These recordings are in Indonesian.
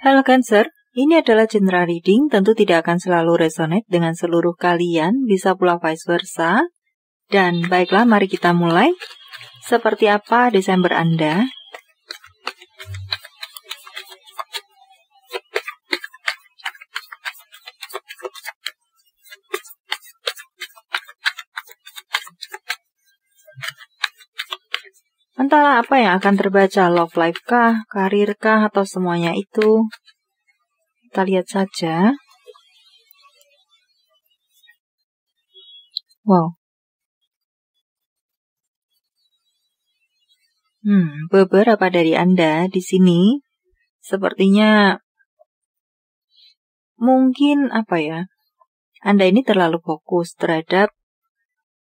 Halo Cancer, ini adalah general reading, tentu tidak akan selalu resonate dengan seluruh kalian, bisa pula vice versa. Dan baiklah, mari kita mulai. Seperti apa Desember Anda? Sementara apa yang akan terbaca, love life kah, karir kah, atau semuanya itu? Kita lihat saja. Wow. Hmm, beberapa dari Anda di sini sepertinya mungkin apa ya? Anda ini terlalu fokus terhadap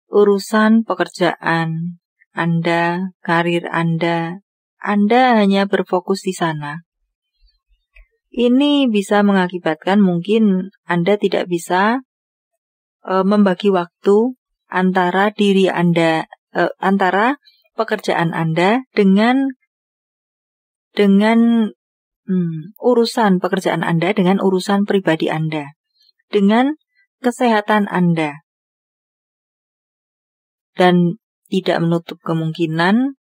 urusan pekerjaan, anda, karir Anda, Anda hanya berfokus di sana. Ini bisa mengakibatkan mungkin Anda tidak bisa e, membagi waktu antara diri Anda, e, antara pekerjaan Anda dengan dengan hmm, urusan pekerjaan Anda dengan urusan pribadi Anda, dengan kesehatan Anda. Dan tidak menutup kemungkinan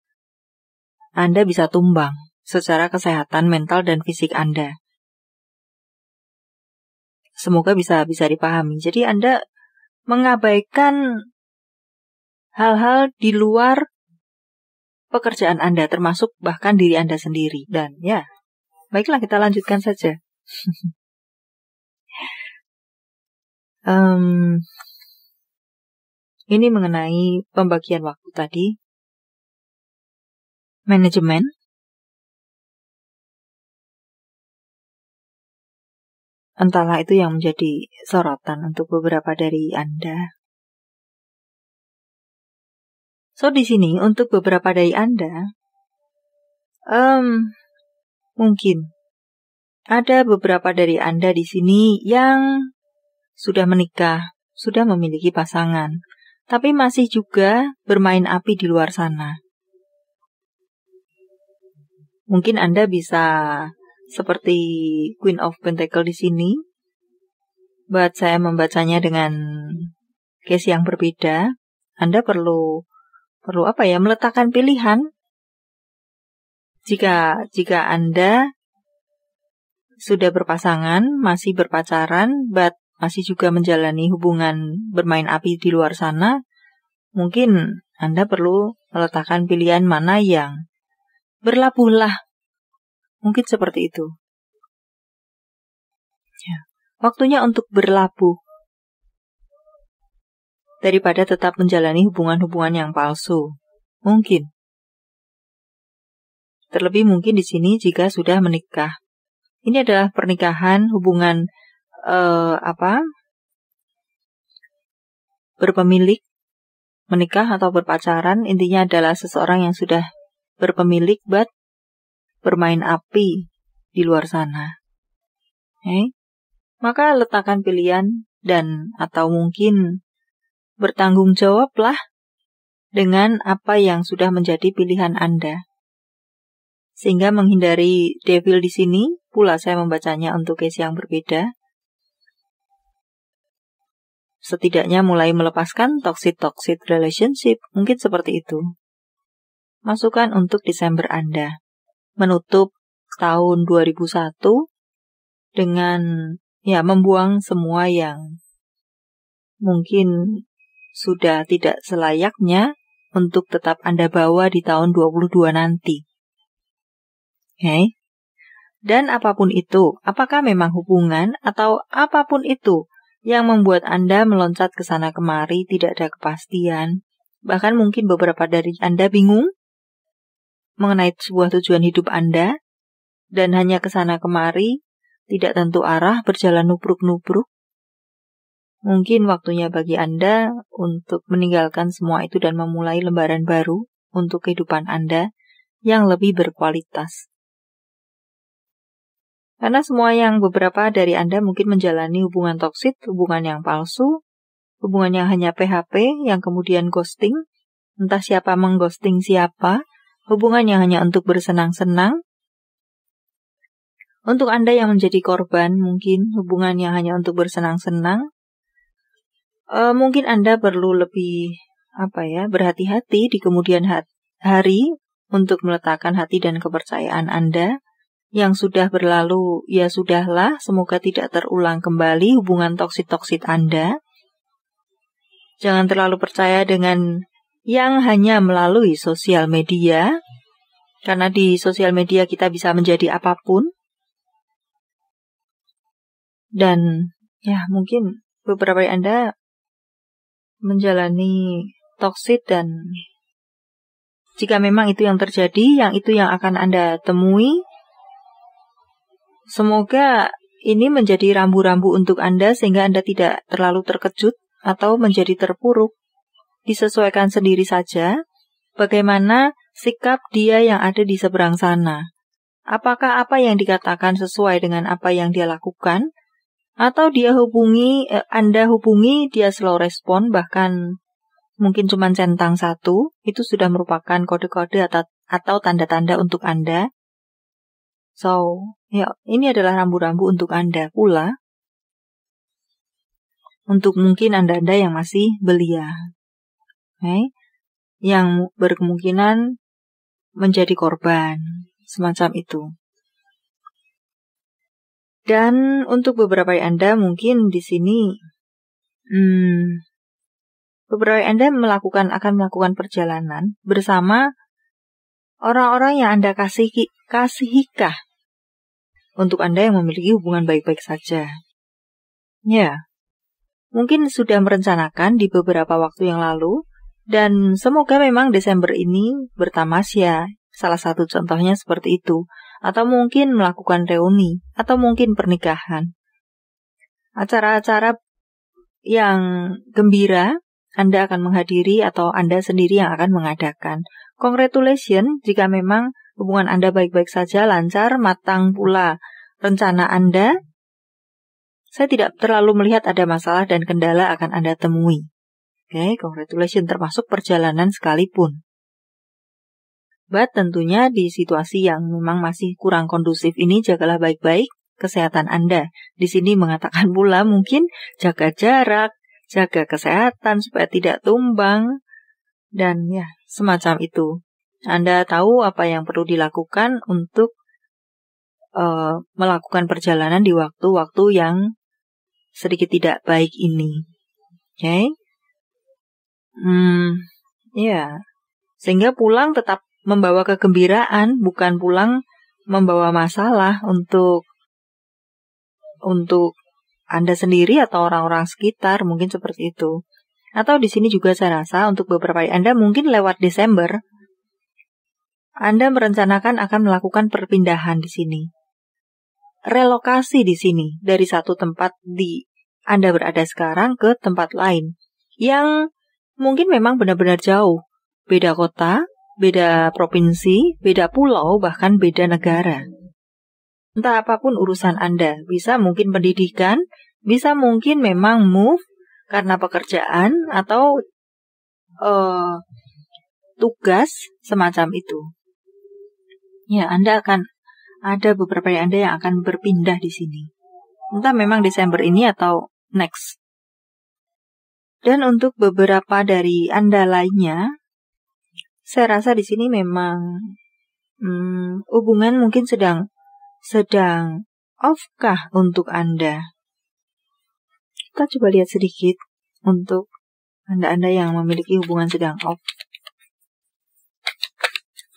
Anda bisa tumbang secara kesehatan mental dan fisik Anda. Semoga bisa bisa dipahami. Jadi Anda mengabaikan hal-hal di luar pekerjaan Anda termasuk bahkan diri Anda sendiri dan ya baiklah kita lanjutkan saja. um, Ini mengenai pembagian waktu tadi. Manajemen. Entahlah itu yang menjadi sorotan untuk beberapa dari Anda. So, di sini untuk beberapa dari Anda, um, mungkin ada beberapa dari Anda di sini yang sudah menikah, sudah memiliki pasangan, tapi masih juga bermain api di luar sana. Mungkin Anda bisa seperti Queen of Pentacle di sini, buat saya membacanya dengan case yang berbeda. Anda perlu perlu apa ya meletakkan pilihan jika jika Anda sudah berpasangan, masih berpacaran, but masih juga menjalani hubungan bermain api di luar sana, mungkin Anda perlu meletakkan pilihan mana yang berlabuhlah. Mungkin seperti itu. Ya. Waktunya untuk berlabuh. Daripada tetap menjalani hubungan-hubungan yang palsu. Mungkin. Terlebih mungkin di sini jika sudah menikah. Ini adalah pernikahan hubungan uh, apa berpemilik menikah atau berpacaran intinya adalah seseorang yang sudah berpemilik buat bermain api di luar sana. Okay. Eh? Maka letakkan pilihan dan atau mungkin bertanggung jawablah dengan apa yang sudah menjadi pilihan Anda. Sehingga menghindari devil di sini, pula saya membacanya untuk case yang berbeda setidaknya mulai melepaskan toxic-toxic relationship, mungkin seperti itu. Masukan untuk Desember Anda. Menutup tahun 2001 dengan ya membuang semua yang mungkin sudah tidak selayaknya untuk tetap Anda bawa di tahun 22 nanti. Oke. Okay? Dan apapun itu, apakah memang hubungan atau apapun itu yang membuat Anda meloncat ke sana kemari tidak ada kepastian. Bahkan mungkin beberapa dari Anda bingung mengenai sebuah tujuan hidup Anda dan hanya ke sana kemari, tidak tentu arah berjalan nubruk-nubruk. Mungkin waktunya bagi Anda untuk meninggalkan semua itu dan memulai lembaran baru untuk kehidupan Anda yang lebih berkualitas. Karena semua yang beberapa dari Anda mungkin menjalani hubungan toksik, hubungan yang palsu, hubungan yang hanya PHP, yang kemudian ghosting, entah siapa mengghosting siapa, hubungan yang hanya untuk bersenang-senang. Untuk Anda yang menjadi korban, mungkin hubungan yang hanya untuk bersenang-senang, e, mungkin Anda perlu lebih apa ya berhati-hati di kemudian hari untuk meletakkan hati dan kepercayaan Anda yang sudah berlalu, ya sudahlah, semoga tidak terulang kembali hubungan toksit-toksit Anda. Jangan terlalu percaya dengan yang hanya melalui sosial media, karena di sosial media kita bisa menjadi apapun. Dan ya mungkin beberapa dari Anda menjalani toksit dan jika memang itu yang terjadi, yang itu yang akan Anda temui, Semoga ini menjadi rambu-rambu untuk Anda sehingga Anda tidak terlalu terkejut atau menjadi terpuruk. Disesuaikan sendiri saja bagaimana sikap dia yang ada di seberang sana. Apakah apa yang dikatakan sesuai dengan apa yang dia lakukan? Atau dia hubungi, eh, Anda hubungi, dia slow respon, bahkan mungkin cuma centang satu, itu sudah merupakan kode-kode atau, atau tanda-tanda untuk Anda. So, Ya, ini adalah rambu-rambu untuk Anda pula. Untuk mungkin Anda-Anda yang masih belia. Okay? Yang berkemungkinan menjadi korban. Semacam itu. Dan untuk beberapa yang Anda mungkin di sini hmm, beberapa Anda melakukan akan melakukan perjalanan bersama orang-orang yang Anda kasih kasihikah untuk Anda yang memiliki hubungan baik-baik saja. Ya, mungkin sudah merencanakan di beberapa waktu yang lalu, dan semoga memang Desember ini bertamas ya. salah satu contohnya seperti itu, atau mungkin melakukan reuni, atau mungkin pernikahan. Acara-acara yang gembira Anda akan menghadiri atau Anda sendiri yang akan mengadakan. Congratulations jika memang Hubungan Anda baik-baik saja, lancar, matang pula. Rencana Anda? Saya tidak terlalu melihat ada masalah dan kendala akan Anda temui. Oke, okay, congratulations termasuk perjalanan sekalipun. But tentunya di situasi yang memang masih kurang kondusif ini jagalah baik-baik kesehatan Anda. Di sini mengatakan pula mungkin jaga jarak, jaga kesehatan supaya tidak tumbang, dan ya semacam itu. Anda tahu apa yang perlu dilakukan untuk uh, melakukan perjalanan di waktu-waktu yang sedikit tidak baik ini. Oke. Okay? Hmm, ya. Yeah. Sehingga pulang tetap membawa kegembiraan, bukan pulang membawa masalah untuk untuk Anda sendiri atau orang-orang sekitar, mungkin seperti itu. Atau di sini juga saya rasa untuk beberapa Anda mungkin lewat Desember anda merencanakan akan melakukan perpindahan di sini. Relokasi di sini dari satu tempat di Anda berada sekarang ke tempat lain yang mungkin memang benar-benar jauh, beda kota, beda provinsi, beda pulau, bahkan beda negara. Entah apapun urusan Anda, bisa mungkin pendidikan, bisa mungkin memang move karena pekerjaan atau uh, tugas semacam itu. Ya, Anda akan ada beberapa dari Anda yang akan berpindah di sini. Entah memang Desember ini atau next. Dan untuk beberapa dari Anda lainnya, saya rasa di sini memang hmm, hubungan mungkin sedang sedang offkah untuk Anda. Kita coba lihat sedikit untuk Anda-Anda yang memiliki hubungan sedang off.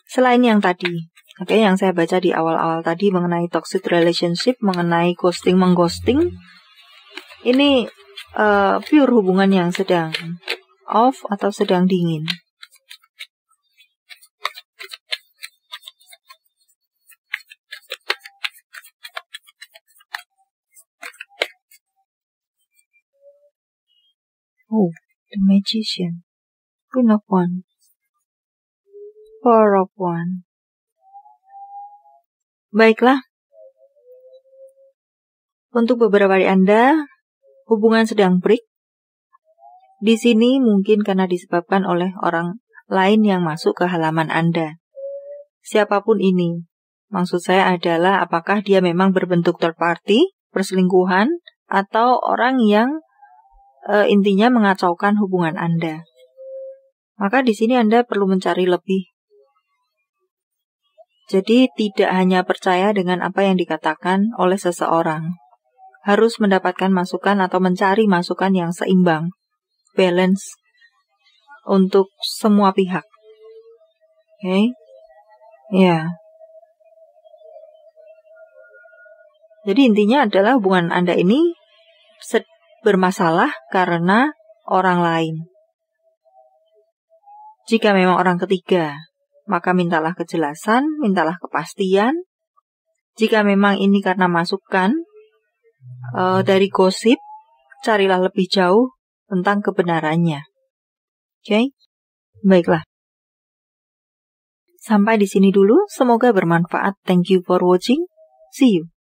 Selain yang tadi, Oke, okay, yang saya baca di awal-awal tadi mengenai toxic relationship, mengenai ghosting mengghosting, ini uh, pure hubungan yang sedang off atau sedang dingin. Oh, the magician. Queen of One. Four of One. Baiklah. Untuk beberapa dari Anda, hubungan sedang break. Di sini mungkin karena disebabkan oleh orang lain yang masuk ke halaman Anda. Siapapun ini, maksud saya adalah apakah dia memang berbentuk third party, perselingkuhan, atau orang yang e, intinya mengacaukan hubungan Anda. Maka di sini Anda perlu mencari lebih jadi, tidak hanya percaya dengan apa yang dikatakan oleh seseorang, harus mendapatkan masukan atau mencari masukan yang seimbang, balance untuk semua pihak. Oke, okay? ya. Jadi intinya adalah hubungan Anda ini bermasalah karena orang lain. Jika memang orang ketiga maka mintalah kejelasan, mintalah kepastian. Jika memang ini karena masukan e, dari gosip, carilah lebih jauh tentang kebenarannya. Oke, okay? baiklah. Sampai di sini dulu, semoga bermanfaat. Thank you for watching. See you.